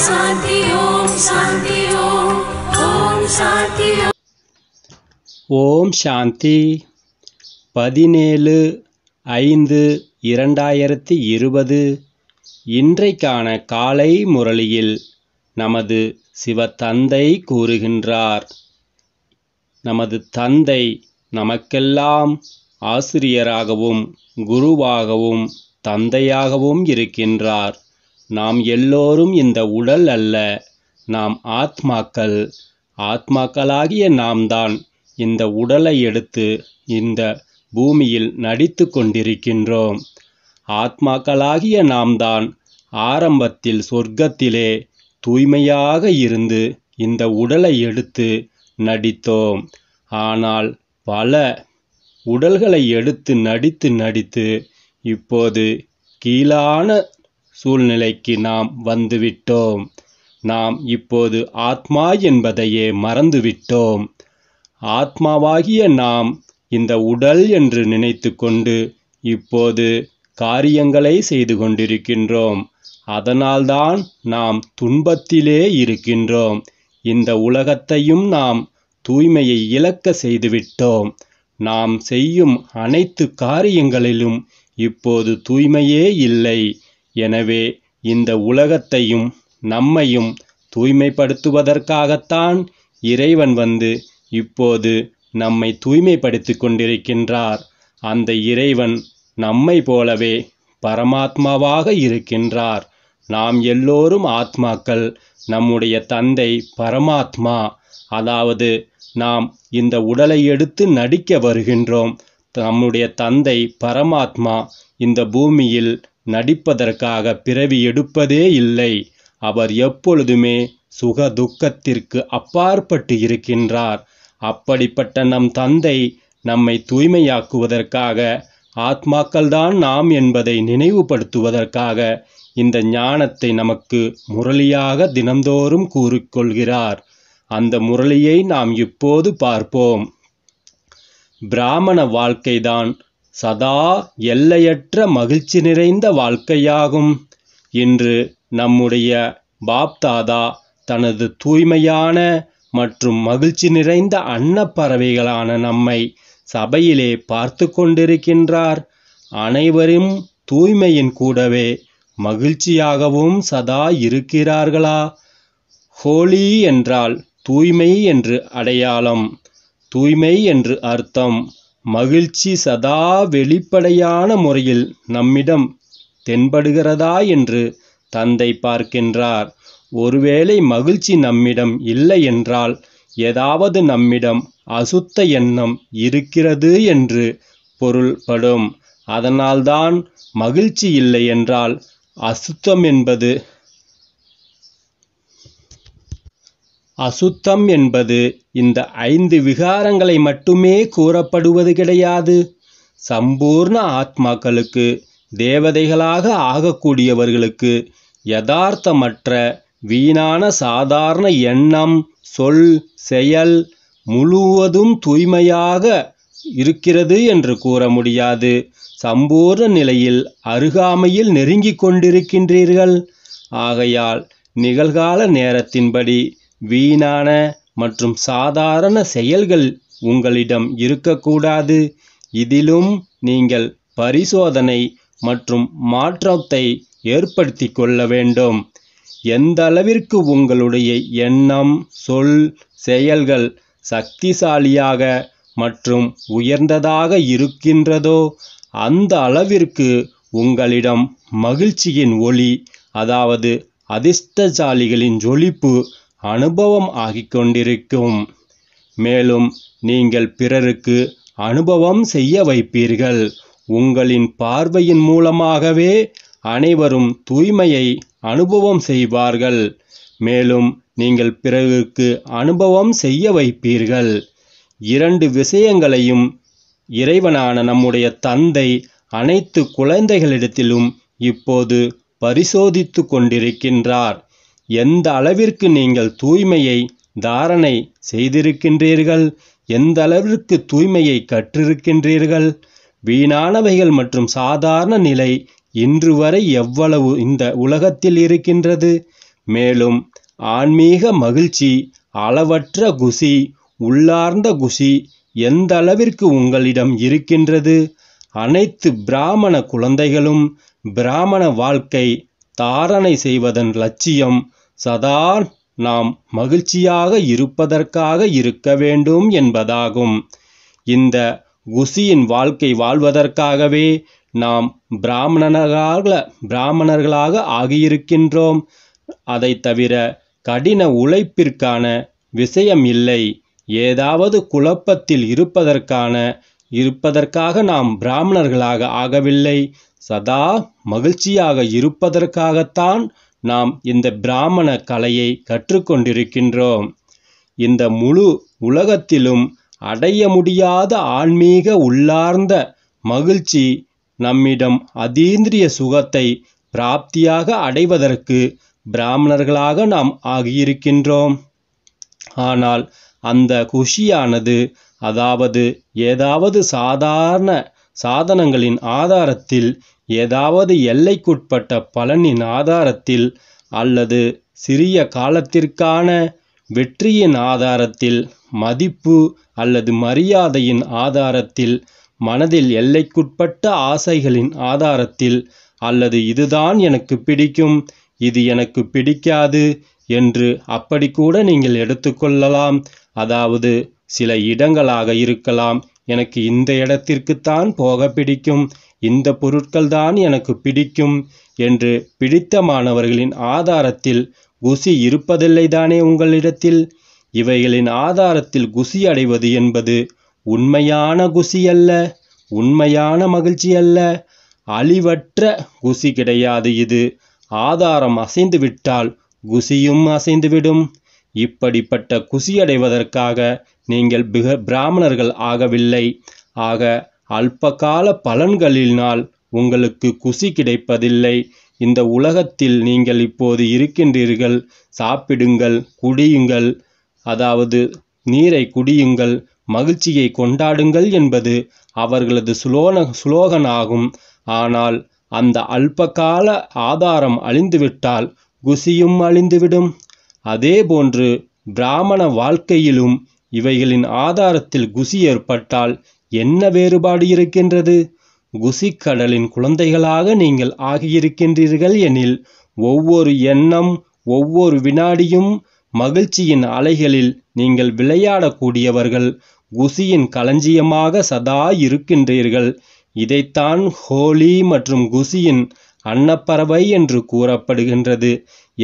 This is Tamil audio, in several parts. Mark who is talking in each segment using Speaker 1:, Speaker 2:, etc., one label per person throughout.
Speaker 1: ஓம் சாந்தி ஓம் சாந்தி பதினேழு ஐந்து இரண்டாயிரத்தி இருபது இன்றைக்கான காலை முரளியில் நமது சிவத்தந்தை கூறுகின்றார் நமது தந்தை நமக்கெல்லாம் ஆசிரியராகவும் குருவாகவும் தந்தையாகவும் இருக்கின்றார் நாம் எல்லோரும் இந்த உடல் அல்ல நாம் ஆத்மாக்கள் ஆத்மாக்களாகிய நாம் தான் இந்த உடலை எடுத்து இந்த பூமியில் நடித்து கொண்டிருக்கின்றோம் ஆத்மாக்களாகிய நாம் தான் ஆரம்பத்தில் சொர்க்கத்திலே தூய்மையாக இருந்து இந்த உடலை எடுத்து நடித்தோம் ஆனால் பல உடல்களை எடுத்து நடித்து நடித்து இப்போது கீழான சூழ்நிலைக்கு நாம் வந்துவிட்டோம் நாம் இப்போது ஆத்மா என்பதையே மறந்துவிட்டோம் ஆத்மாவாகிய நாம் இந்த உடல் என்று நினைத்து கொண்டு இப்போது காரியங்களை செய்து கொண்டிருக்கின்றோம் அதனால்தான் நாம் துன்பத்திலே இருக்கின்றோம் இந்த உலகத்தையும் நாம் தூய்மையை இழக்க செய்துவிட்டோம் நாம் செய்யும் அனைத்து காரியங்களிலும் இப்போது தூய்மையே இல்லை எனவே இந்த உலகத்தையும் நம்மையும் தூய்மைப்படுத்துவதற்காகத்தான் இறைவன் வந்து இப்போது நம்மை தூய்மைப்படுத்தி கொண்டிருக்கின்றார் அந்த இறைவன் நம்மை போலவே பரமாத்மாவாக இருக்கின்றார் நாம் எல்லோரும் ஆத்மாக்கள் நம்முடைய தந்தை பரமாத்மா அதாவது நாம் இந்த உடலை எடுத்து நடிக்க வருகின்றோம் நம்முடைய தந்தை பரமாத்மா இந்த பூமியில் நடிப்பதற்காக பிறவி எடுப்பதே இல்லை அவர் எப்பொழுதுமே சுக துக்கத்திற்கு அப்பாற்பட்டு இருக்கின்றார் அப்படிப்பட்ட நம் தந்தை நம்மை தூய்மையாக்குவதற்காக ஆத்மாக்கள்தான் நாம் என்பதை நினைவுபடுத்துவதற்காக இந்த ஞானத்தை நமக்கு முரளியாக தினந்தோறும் கூறிக்கொள்கிறார் அந்த முரளியை நாம் இப்போது பார்ப்போம் பிராமண வாழ்க்கைதான் சதா எல்லையற்ற மகிழ்ச்சி நிறைந்த வாழ்க்கையாகும் என்று நம்முடைய பாப்தாதா தனது தூய்மையான மற்றும் மகிழ்ச்சி நிறைந்த அன்னப்பறவைகளான நம்மை சபையிலே பார்த்து கொண்டிருக்கின்றார் அனைவரும் தூய்மையின் கூடவே மகிழ்ச்சியாகவும் சதா இருக்கிறார்களா ஹோலி என்றால் தூய்மை என்று அடையாளம் தூய்மை என்று அர்த்தம் மகிழ்ச்சி சதா வெளிப்படையான முறையில் நம்மிடம் தென்படுகிறதா என்று தந்தை பார்க்கின்றார் ஒருவேளை மகிழ்ச்சி நம்மிடம் இல்லை என்றால் ஏதாவது நம்மிடம் அசுத்த எண்ணம் இருக்கிறது என்று பொருள்படும் அதனால்தான் மகிழ்ச்சி இல்லை என்றால் அசுத்தம் என்பது அசுத்தம் என்பது இந்த ஐந்து விகாரங்களை மட்டுமே கூறப்படுவது கிடையாது சம்பூர்ண ஆத்மாக்களுக்கு தேவதைகளாக ஆகக்கூடியவர்களுக்கு யதார்த்தமற்ற வீணான சாதாரண எண்ணம் சொல் செயல் முழுவதும் தூய்மையாக இருக்கிறது என்று கூற முடியாது சம்பூர்ண நிலையில் அருகாமையில் நெருங்கிக் கொண்டிருக்கின்றீர்கள் ஆகையால் நிகழ்கால நேரத்தின்படி வீணான மற்றும் சாதாரண செயல்கள் உங்களிடம் இருக்கக்கூடாது இதிலும் நீங்கள் பரிசோதனை மற்றும் மாற்றத்தை ஏற்படுத்திக் கொள்ள வேண்டும் எந்த அளவிற்கு உங்களுடைய எண்ணம் சொல் செயல்கள் சக்திசாலியாக மற்றும் உயர்ந்ததாக இருக்கின்றதோ அந்த அளவிற்கு உங்களிடம் மகிழ்ச்சியின் ஒளி அதாவது அதிர்ஷ்டசாலிகளின் ஜொலிப்பு அனுபவம் ஆகிக்கொண்டிருக்கும் மேலும் நீங்கள் பிறருக்கு அனுபவம் செய்ய வைப்பீர்கள் உங்களின் பார்வையின் மூலமாகவே அனைவரும் தூய்மையை அனுபவம் செய்வார்கள் மேலும் நீங்கள் பிறருக்கு அனுபவம் செய்ய வைப்பீர்கள் இரண்டு விஷயங்களையும் இறைவனான நம்முடைய தந்தை அனைத்து குழந்தைகளிடத்திலும் இப்போது பரிசோதித்து கொண்டிருக்கின்றார் எந்த அளவிற்கு நீங்கள் தூய்மையை தாரணை செய்திருக்கின்றீர்கள் எந்த அளவிற்கு தூய்மையை கற்றிருக்கின்றீர்கள் வீணானவைகள் மற்றும் சாதாரண நிலை இன்று வரை எவ்வளவு இந்த உலகத்தில் இருக்கின்றது மேலும் ஆன்மீக மகிழ்ச்சி அளவற்ற குசி உள்ளார்ந்த குசி எந்த அளவிற்கு உங்களிடம் இருக்கின்றது அனைத்து பிராமண குழந்தைகளும் பிராமண வாழ்க்கை தாரணை செய்வதன் லட்சியம் சதா நாம் மகிழ்ச்சியாக இருப்பதற்காக இருக்க வேண்டும் என்பதாகும் இந்த குசியின் வாழ்க்கை வாழ்வதற்காகவே நாம் பிராமணர்களாக பிராமணர்களாக ஆகியிருக்கின்றோம் அதை தவிர கடின உழைப்பிற்கான விஷயம் இல்லை ஏதாவது குழப்பத்தில் இருப்பதற்கான இருப்பதற்காக நாம் பிராமணர்களாக ஆகவில்லை சதா மகிழ்ச்சியாக இருப்பதற்காகத்தான் நாம் இந்த பிராமண கலையை கற்றுக்கொண்டிருக்கின்றோம் இந்த முழு உலகத்திலும் அடைய முடியாத ஆன்மீக உள்ளார்ந்த மகிழ்ச்சி நம்மிடம் அதீந்திரிய சுகத்தை பிராப்தியாக அடைவதற்கு பிராமணர்களாக நாம் ஆகியிருக்கின்றோம் ஆனால் அந்த குஷியானது அதாவது ஏதாவது சாதாரண சாதனங்களின் ஆதாரத்தில் ஏதாவது எல்லைக்குட்பட்ட பலனின் ஆதாரத்தில் அல்லது சிறிய காலத்திற்கான வெற்றியின் ஆதாரத்தில் மதிப்பு அல்லது மரியாதையின் ஆதாரத்தில் மனதில் எல்லைக்குட்பட்ட ஆசைகளின் ஆதாரத்தில் அல்லது இதுதான் எனக்கு பிடிக்கும் இது எனக்கு பிடிக்காது என்று அப்படி கூட நீங்கள் எடுத்துக்கொள்ளலாம் அதாவது சில இடங்களாக இருக்கலாம் எனக்கு இந்த இடத்திற்குத்தான் போக பிடிக்கும் இந்த பொருட்கள் தான் எனக்கு பிடிக்கும் என்று பிடித்த மாணவர்களின் ஆதாரத்தில் குசி இருப்பதில்லை தானே உங்களிடத்தில் இவைகளின் ஆதாரத்தில் குசி அடைவது என்பது உண்மையான குசி அல்ல உண்மையான மகிழ்ச்சி அல்ல அழிவற்ற குசி கிடையாது இது ஆதாரம் அசைந்து விட்டால் குசியும் அசைந்துவிடும் இப்படிப்பட்ட குசி அடைவதற்காக நீங்கள் பிக பிராமணர்கள் ஆகவில்லை ஆக அல்பகால பலன்களினால் உங்களுக்கு குசி கிடைப்பதில்லை இந்த உலகத்தில் நீங்கள் இப்போது இருக்கின்றீர்கள் சாப்பிடுங்கள் குடியுங்கள் அதாவது நீரை குடியுங்கள் மகிழ்ச்சியை கொண்டாடுங்கள் என்பது அவர்களது சுலோன சுலோகனாகும் ஆனால் அந்த அல்பகால ஆதாரம் அழிந்துவிட்டால் குசியும் அழிந்துவிடும் அதேபோன்று பிராமண வாழ்க்கையிலும் இவைகளின் ஆதாரத்தில் குசி ஏற்பட்டால் என்ன வேறுபாடு இருக்கின்றது குசிக்கடலின் குழந்தைகளாக நீங்கள் ஆகியிருக்கின்றீர்கள் எனில் ஒவ்வொரு எண்ணம் ஒவ்வொரு வினாடியும் மகிழ்ச்சியின் அலைகளில் நீங்கள் விளையாடக்கூடியவர்கள் குசியின் களஞ்சியமாக சதா இருக்கின்றீர்கள் இதைத்தான் ஹோலி மற்றும் குசியின் அன்னப்பறவை என்று கூறப்படுகின்றது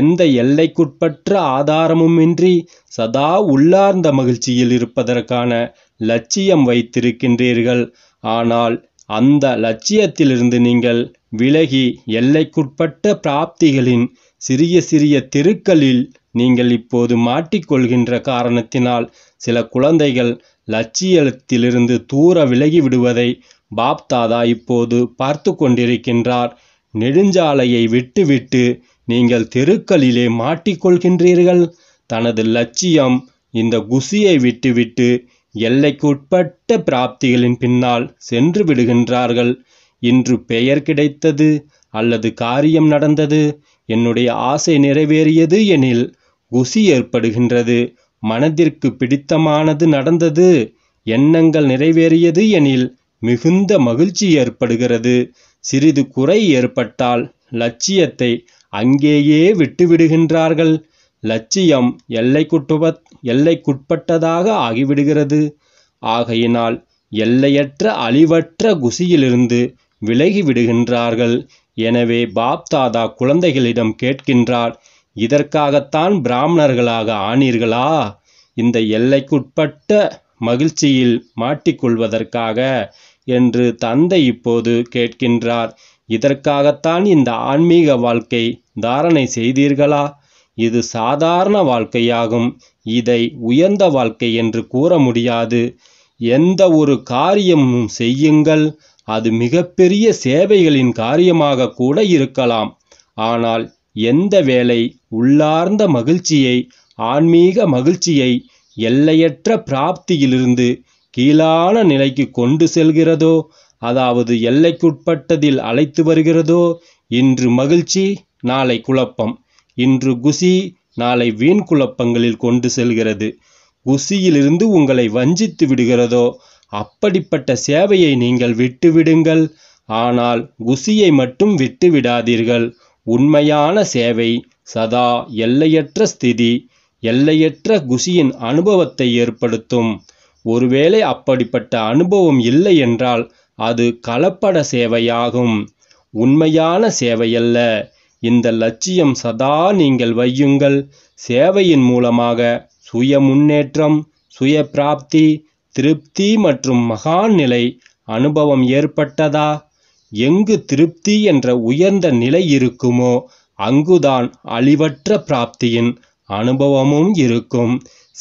Speaker 1: எந்த எல்லைக்குட்பற்ற ஆதாரமுமின்றி சதா உள்ளார்ந்த மகிழ்ச்சியில் இருப்பதற்கான லட்சியம் வைத்திருக்கின்றீர்கள் ஆனால் அந்த லட்சியத்திலிருந்து நீங்கள் விலகி எல்லைக்குட்பட்ட பிராப்திகளின் சிறிய சிறிய தெருக்களில் நீங்கள் இப்போது மாட்டிக்கொள்கின்ற காரணத்தினால் சில குழந்தைகள் லட்சியத்திலிருந்து தூர விலகி விடுவதை பாப்தாதா இப்போது பார்த்து கொண்டிருக்கின்றார் நெடுஞ்சாலையை விட்டுவிட்டு நீங்கள் தெருக்களிலே மாட்டிக்கொள்கின்றீர்கள் தனது லட்சியம் இந்த குசியை விட்டுவிட்டு எல்லைக்குட்பட்ட பிராப்திகளின் பின்னால் சென்று விடுகின்றார்கள் இன்று பெயர் கிடைத்தது அல்லது காரியம் நடந்தது என்னுடைய ஆசை நிறைவேறியது எனில் குசி ஏற்படுகின்றது மனதிற்கு பிடித்தமானது நடந்தது எண்ணங்கள் நிறைவேறியது எனில் மிகுந்த மகிழ்ச்சி ஏற்படுகிறது சிறிது குறை ஏற்பட்டால் லட்சியத்தை அங்கேயே விட்டுவிடுகின்றார்கள் லட்சியம் எல்லைக்குட்பட்ட எல்லைக்குட்பட்டதாக ஆகிவிடுகிறது ஆகையினால் எல்லையற்ற அழிவற்ற குசியிலிருந்து விலகிவிடுகின்றார்கள் எனவே பாப்தாதா குழந்தைகளிடம் கேட்கின்றார் இதற்காகத்தான் பிராமணர்களாக ஆனீர்களா இந்த எல்லைக்குட்பட்ட மகிழ்ச்சியில் மாட்டிக்கொள்வதற்காக என்று தந்தை இப்போது கேட்கின்றார் இதற்காகத்தான் இந்த ஆன்மீக வாழ்க்கை தாரணை செய்தீர்களா இது சாதாரண வாழ்க்கையாகும் இதை உயர்ந்த வாழ்க்கை என்று கூற முடியாது எந்த ஒரு காரியமும் செய்யுங்கள் அது மிகப்பெரிய சேவைகளின் காரியமாக கூட இருக்கலாம் ஆனால் எந்த வேலை உள்ளார்ந்த மகிழ்ச்சியை ஆன்மீக மகிழ்ச்சியை எல்லையற்ற பிராப்தியிலிருந்து கீழான நிலைக்கு கொண்டு செல்கிறதோ அதாவது எல்லைக்குட்பட்டதில் அழைத்து வருகிறதோ இன்று மகிழ்ச்சி நாளை குழப்பம் இன்று குசி நாளை வீண் குழப்பங்களில் கொண்டு செல்கிறது குசியிலிருந்து உங்களை வஞ்சித்து விடுகிறதோ அப்படிப்பட்ட சேவையை நீங்கள் விட்டுவிடுங்கள் ஆனால் குசியை மட்டும் விட்டுவிடாதீர்கள் உண்மையான சேவை சதா எல்லையற்ற ஸ்திதி எல்லையற்ற குசியின் அனுபவத்தை ஏற்படுத்தும் ஒருவேளை அப்படிப்பட்ட அனுபவம் இல்லை என்றால் அது கலப்பட சேவையாகும் உண்மையான சேவையல்ல இந்த லட்சியம் சதா நீங்கள் வையுங்கள் சேவையின் மூலமாக சுய முன்னேற்றம் சுய பிராப்தி திருப்தி மற்றும் மகான் நிலை அனுபவம் ஏற்பட்டதா எங்கு திருப்தி என்ற உயர்ந்த நிலை இருக்குமோ அங்குதான் அழிவற்ற பிராப்தியின் அனுபவமும் இருக்கும்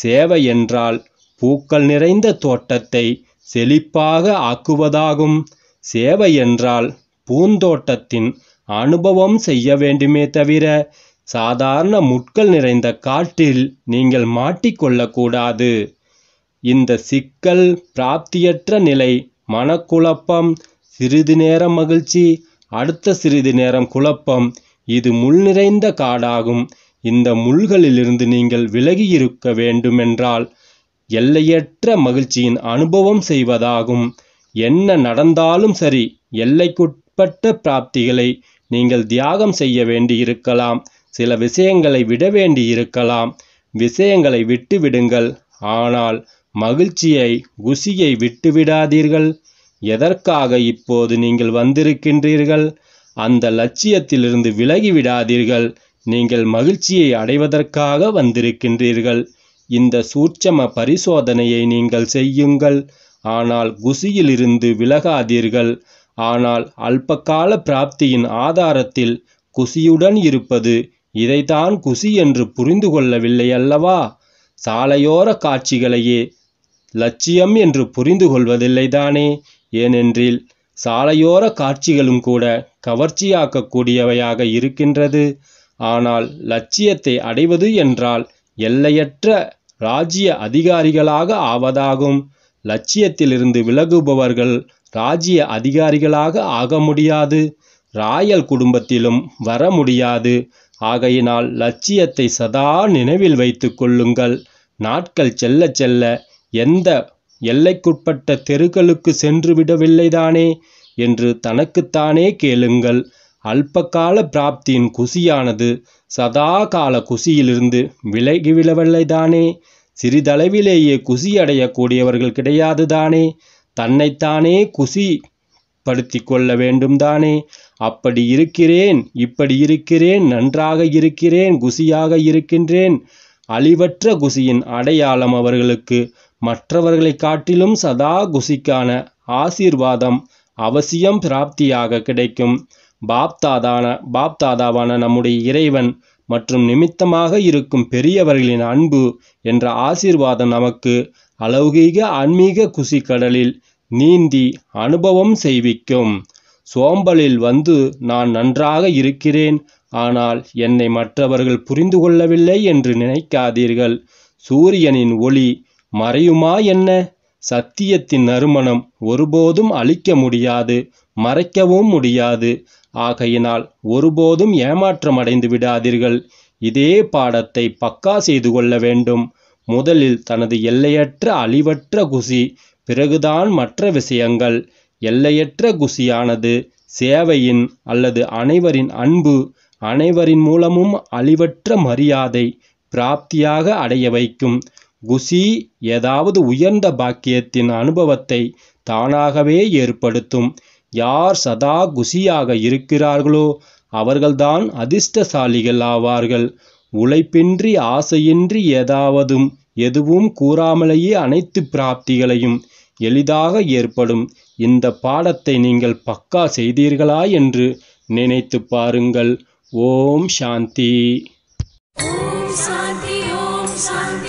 Speaker 1: சேவை என்றால் பூக்கள் நிறைந்த தோட்டத்தை செழிப்பாக ஆக்குவதாகும் சேவை என்றால் பூந்தோட்டத்தின் அனுபவம் செய்ய வேண்டுமே தவிர சாதாரண முட்கள் நிறைந்த காட்டில் நீங்கள் மாட்டிக்கொள்ளக்கூடாது இந்த சிக்கல் பிராப்தியற்ற நிலை மனக்குழப்பம் சிறிது நேரம் மகிழ்ச்சி அடுத்த சிறிது நேரம் குழப்பம் இது முள் நிறைந்த காடாகும் இந்த முள்களிலிருந்து நீங்கள் விலகி இருக்க வேண்டுமென்றால் எல்லையற்ற மகிழ்ச்சியின் அனுபவம் செய்வதாகும் என்ன நடந்தாலும் சரி எல்லைக்குட்பட்ட பிராப்திகளை நீங்கள் தியாகம் செய்ய வேண்டியிருக்கலாம் சில விஷயங்களை விட வேண்டியிருக்கலாம் விஷயங்களை விட்டு விடுங்கள் ஆனால் மகிழ்ச்சியை குசியை விட்டு விடாதீர்கள் எதற்காக இப்போது நீங்கள் வந்திருக்கின்றீர்கள் அந்த லட்சியத்திலிருந்து விலகி விடாதீர்கள் நீங்கள் மகிழ்ச்சியை அடைவதற்காக வந்திருக்கின்றீர்கள் இந்த சூட்சம பரிசோதனையை நீங்கள் செய்யுங்கள் ஆனால் குசியிலிருந்து விலகாதீர்கள் ஆனால் அல்பகால பிராப்தியின் ஆதாரத்தில் குசியுடன் இருப்பது இதைத்தான் குசி என்று புரிந்து கொள்ளவில்லை அல்லவா சாலையோர காட்சிகளையே லட்சியம் என்று புரிந்து கொள்வதில்லைதானே ஏனென்றில் சாலையோர காட்சிகளும் கூட கவர்ச்சியாக்கக்கூடியவையாக இருக்கின்றது ஆனால் லட்சியத்தை அடைவது என்றால் எல்லையற்ற ராஜ்ய அதிகாரிகளாக ஆவதாகும் லட்சியத்திலிருந்து விலகுபவர்கள் ராஜ்ய அதிகாரிகளாக ஆக முடியாது ராயல் குடும்பத்திலும் வர முடியாது ஆகையினால் லட்சியத்தை சதா நினைவில் வைத்து கொள்ளுங்கள் நாட்கள் செல்ல செல்ல எந்த எல்லைக்குட்பட்ட தெருக்களுக்கு சென்று விடவில்லைதானே என்று தனக்குத்தானே கேளுங்கள் அல்பகால பிராப்தியின் குசியானது சதா கால குசியிலிருந்து விலகிவிடவில்லைதானே சிறிதளவிலேயே குசியடையக்கூடியவர்கள் கிடையாது தானே தன்னைத்தானே குசி படுத்தி கொள்ள வேண்டும்தானே அப்படி இருக்கிறேன் இப்படி இருக்கிறேன் நன்றாக இருக்கிறேன் குசியாக இருக்கின்றேன் அழிவற்ற குசியின் அடையாளம் அவர்களுக்கு மற்றவர்களை காட்டிலும் சதா குசிக்கான ஆசீர்வாதம் அவசியம் பிராப்தியாக கிடைக்கும் பாப்தாதான பாப்தாதாவான நம்முடைய இறைவன் மற்றும் நிமித்தமாக இருக்கும் பெரியவர்களின் அன்பு என்ற ஆசீர்வாதம் நமக்கு அலௌகீக ஆன்மீக குசிக்கடலில் நீந்தி அனுபவம் செய்விக்கும் சோம்பலில் வந்து நான் நன்றாக இருக்கிறேன் ஆனால் என்னை மற்றவர்கள் புரிந்து கொள்ளவில்லை என்று நினைக்காதீர்கள் சூரியனின் ஒளி மறையுமா என்ன சத்தியத்தின் நறுமணம் ஒருபோதும் அழிக்க முடியாது மறைக்கவும் முடியாது ஆகையினால் ஒருபோதும் ஏமாற்றமடைந்து விடாதீர்கள் இதே பாடத்தை பக்கா செய்து கொள்ள வேண்டும் முதலில் தனது எல்லையற்ற அழிவற்ற குசி பிறகுதான் மற்ற விஷயங்கள் எல்லையற்ற குசியானது சேவையின் அல்லது அனைவரின் அன்பு அனைவரின் மூலமும் அழிவற்ற மரியாதை பிராப்தியாக அடைய வைக்கும் குசி ஏதாவது உயர்ந்த பாக்கியத்தின் அனுபவத்தை தானாகவே ஏற்படுத்தும் யார் சதா குசியாக இருக்கிறார்களோ அவர்கள்தான் அதிர்ஷ்டசாலிகள் ஆவார்கள் உழைப்பின்றி ஆசையின்றி ஏதாவதும் எதுவும் கூறாமலேயே அனைத்து பிராப்திகளையும் எளிதாக ஏற்படும் இந்த பாடத்தை நீங்கள் பக்கா செய்தீர்களா என்று நினைத்து பாருங்கள் ஓம் சாந்தி ஓம் சாந்தி ஓம் சாந்தி